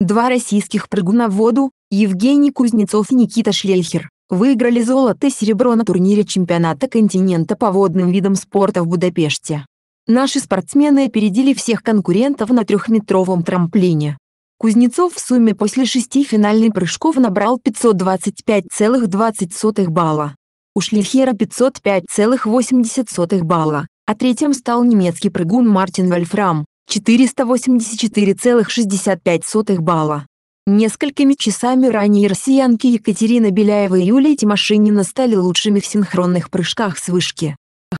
Два российских прыгуна в воду, Евгений Кузнецов и Никита Шлейхер выиграли золото и серебро на турнире чемпионата континента по водным видам спорта в Будапеште. Наши спортсмены опередили всех конкурентов на трехметровом трамплине. Кузнецов в сумме после шести финальных прыжков набрал 525,20 балла. У Шлейхера 505,80 балла, а третьим стал немецкий прыгун Мартин Вольфрам, 484,65 балла. Несколькими часами ранее россиянки Екатерина Беляева и Юлия Тимошинина стали лучшими в синхронных прыжках с вышки.